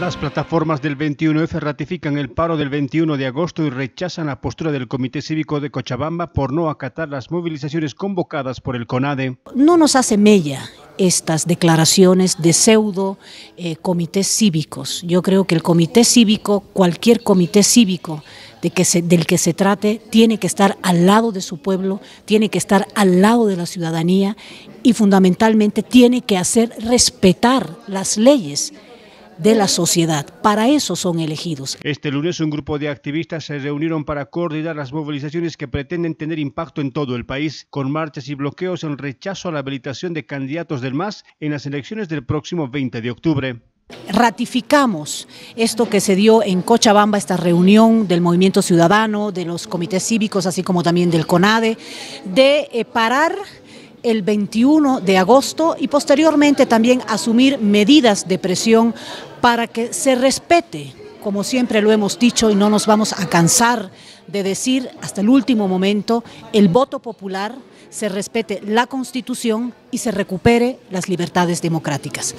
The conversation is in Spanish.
Las plataformas del 21F ratifican el paro del 21 de agosto y rechazan la postura del Comité Cívico de Cochabamba por no acatar las movilizaciones convocadas por el CONADE. No nos hace mella estas declaraciones de pseudo eh, comités cívicos. Yo creo que el comité cívico, cualquier comité cívico del que se trate, tiene que estar al lado de su pueblo, tiene que estar al lado de la ciudadanía y fundamentalmente tiene que hacer respetar las leyes de la sociedad. Para eso son elegidos. Este lunes un grupo de activistas se reunieron para coordinar las movilizaciones que pretenden tener impacto en todo el país, con marchas y bloqueos en rechazo a la habilitación de candidatos del MAS en las elecciones del próximo 20 de octubre. Ratificamos esto que se dio en Cochabamba, esta reunión del Movimiento Ciudadano, de los comités cívicos, así como también del CONADE, de eh, parar el 21 de agosto y posteriormente también asumir medidas de presión para que se respete, como siempre lo hemos dicho y no nos vamos a cansar de decir hasta el último momento, el voto popular, se respete la Constitución y se recupere las libertades democráticas.